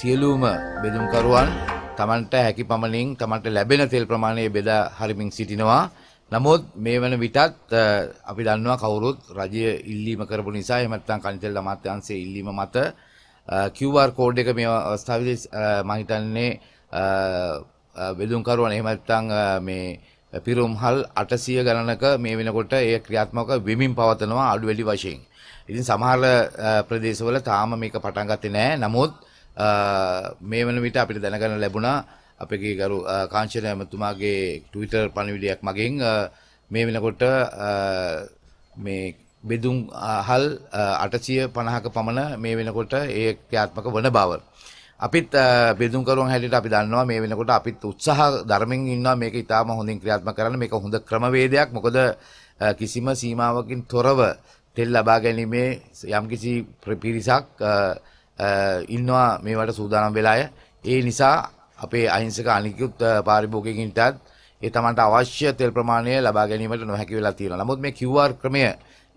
සියලූම බෙදුම්කරුවන් තමන්ට හැකි පමණින් තමන්ට ලැබෙන තෙල් ප්‍රමාණය බෙදා හරිමින් සිටිනවා. නමුත් මේ වන විටත් අපි දන්නවා කවුරුත් රජය ඉල්ලීම කරපු නිසා එමත්තන් කනිතෙල් අමාත්‍යන්සේ ඉල්ලීම මත QR කෝඩ් එක මේ අවස්ථාවදි මහිතන්නේ බෙදුම්කරුවන් එහෙමත්තං මේ පිරුම්හල් අටසිය ගණනක මේ වෙනකොට ඒ ක්‍රියාත්මක වෙමින් පවතනවා අඩු වැඩි වශයෙන්. ඉතින් සමහර ප්‍රදේශවල තාම මේක පටන් ගත්තේ නැහැ. නමුත් මේ වන විට අපිට දැනගන්න ලැබුණා අපගේ ගරු කාංශන ඇමතුමාගේ ටවිටර් පණවිඩයක් මගින් මේ වෙනකොට මේ බෙදුම් හල් අටසිය පණහක පමණ මේ වෙනකොට ඒ ක්‍යාත්මක වන බව. අපිත් බෙදුම්කරුවන් හැටියට අපි දන්නවා මේ වෙනකොට අපිත් උත්සාහ ධර්මෙන් ඉන්නවා මේක ඉතාම හොඳින් ක්‍රියාත්මක කරන්න මේක හොඳ ක්‍රමවේදයක් මොකද කිසිම සීමාවකින් තොරව තෙල් ලබා ගැනීමේ යම්කිසි පිරිසක් ඉන්නවා මේවට සූදානම් වෙලාය. ඒ නිසා අපේ අහිංසක අනිකුත් පාරිභෝගිකයින්ටත් ඒ තමන්ට අවශ්‍ය තෙල් ප්‍රමාණය ලබා ගැනීමට නොහැකි වෙලා තියෙනවා. නමුත් මේ QR ක්‍රමය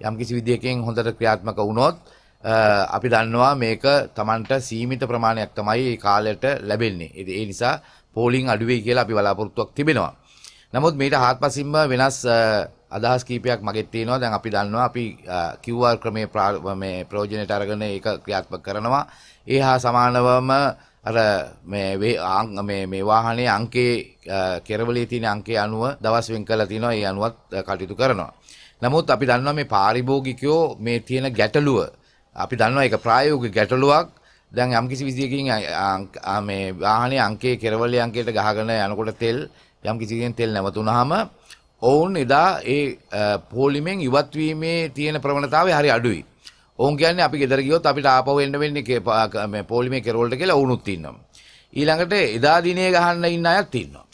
යම්කිසි විදියකින් හොඳට ක්‍රියාත්මක වුණොත් අපි දන්නවා මේක තමන්ට සීමිත ප්‍රමාණයක් තමයි ඒ කාලයට ලැබෙන්නේ. ඒ නිසා පෝලිං අඩුවේ කියලා අපි බලාපොරොත්තුවක් තිබෙනවා. නමුත් මේට හාත්පසින්ම වෙනස් අදහස් කීපයක් මගෙත් තියෙනවා දැන් අපි දන්නවා අපි QR ක්‍රමයේ මේ ප්‍රයෝජනයට අරගෙන ඒක ක්‍රියාත්මක කරනවා ඒ හා සමානවම අර මේ මේ මේ වාහනේ අංකේ කෙරවලේ තියෙන අංකේ අනුව දවස් වෙන් කරලා තිනවා ඒ අනුවත් කටයුතු කරනවා නමුත් අපි දන්නවා මේ පාරිභෝගිකයෝ මේ තියෙන ගැටලුව අපි දන්නවා ඒක ප්‍රායෝගික ගැටලුවක් දැන් යම්කිසි විදියකින් මේ වාහනේ අංකේ කෙරවලේ අංකයට ගහගෙන යනකොට තෙල් යම්කිසි දෙයක් තෙල් නැවතුනහම ඔවුන් එදා ඒ පෝලිමෙන් ඉවත්වීමේ තියෙන ප්‍රවණතාවය හරි අඩුයි. ඔවුන් කියන්නේ අපි ගෙදර ගියොත් අපිට ආපහු එන්න වෙන්නේ මේ පෝලිමේ කෙරවලට කියලා වුණුත් ඉන්නවා. ඊළඟට එදා දිනේ ගහන්න ඉන්න අයත් ඉන්නවා.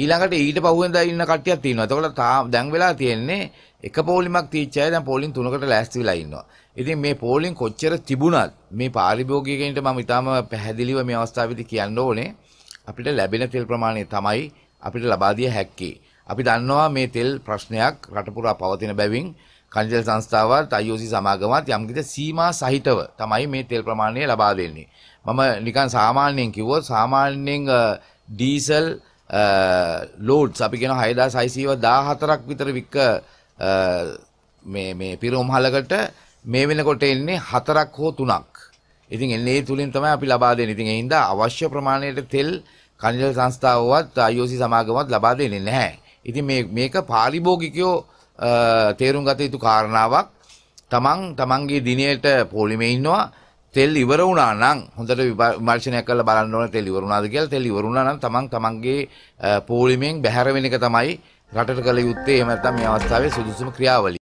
ඊළඟට ඊට පහුවෙන්දා ඉන්න කට්ටියක් තියෙනවා. එතකොට දැන් වෙලා තියෙන්නේ එක පෝලිමක් තීච්ච අය දැන් පෝලිං තුනකට ලෑස්ති වෙලා ඉන්නවා. ඉතින් මේ පෝලිං කොච්චර තිබුණත් මේ පාරිභෝගිකයින්ට මම ඉතාම පැහැදිලිව මේ අවස්ථාවේදී කියන්න ඕනේ අපිට ලැබෙන තෙල් ප්‍රමාණය තමයි අපිට ලබා දිය හැක්කේ. අපි දන්නවා මේ තෙල් ප්‍රශ්නයක් රටපුරා පවතින බැවින් කනිජල් සංස්ථාවත් IOC සමාගමත් යම්කිසි සීමා සහිතව තමයි මේ තෙල් ප්‍රමාණය ලබා දෙන්නේ. මම නිකන් සාමාන්‍යයෙන් කිව්වොත් සාමාන්‍යයෙන් ඩීසල් ලෝඩ්ස් අපි කියන 6614ක් විතර වික්ක මේ මේ පිරෝම්හලකට මේ වෙනකොට එන්නේ හතරක් හෝ තුනක්. ඉතින් එන්නේ ඒ තුලින් තමයි අපි ලබා දෙන්නේ. ඉතින් ඒ හින්දා අවශ්‍ය ප්‍රමාණයට තෙල් කනිජල් සංස්ථාවවත් IOC සමාගමත් ලබා දෙන්නේ නැහැ. ඉතින් මේ මේක පාලිභෝගිකයෝ තේරුම් ගත යුතු කාරණාවක්. තමන් තමන්ගේ දිනයට පොලිමේ ඉන්නවා තෙල් ඉවර වුණා නම් හොඳට විමර්ශනය කරලා බලන්න ඕනේ තෙල් ඉවර වුණාද කියලා තෙල් ඉවර වුණා නම් තමන් තමන්ගේ පොලිමෙන් බැහැර වෙන එක තමයි රටට කළ යුත්තේ එහෙම නැත්නම් මේ අවස්ථාවේ සුදුසුම ක්‍රියාවලිය